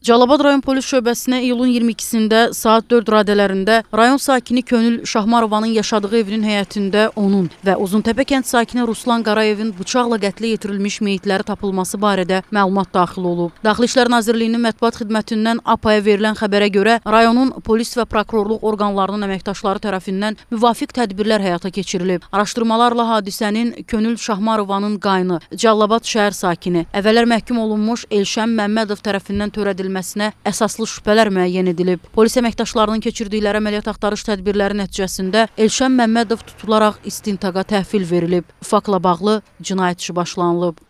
Cəlilabad rayon polis şöbəsinə iyulun 22-sində saat 4 radələrində rayon sakini Könül Şahmarovanın yaşadığı evinin həyətində onun və Uzuntəpə kənd sakini Ruslan Qarayevin bıçaqla qətlə yetirilmiş meyitləri tapılması barədə məlumat daxil olub. Daxili İşlər Nazirliyinin mətbuat xidmətindən APA-ya verilən xəbərə görə rayonun polis və prokurorluq orqanlarının əməkdaşları tərəfindən müvafiq tədbirlər həyata keçirilib. Araşdırmalarla hadisənin Könül Şahmarovanın qaynı Cəlilabad şəhər sakini, əvvəllər məhkum olunmuş Elşən Məmmədov tərəfindən törədilməsi edilməsinə əsaslı şübhələr müəyyən edilib. Polis əməkdaşlarının keçirdikləri əməliyyat axtarış tədbirləri nəticəsində Elşən Məmmədov tutularaq istintaqa təhvil verilib. Faktla bağlı cinayət işi başlanılıb.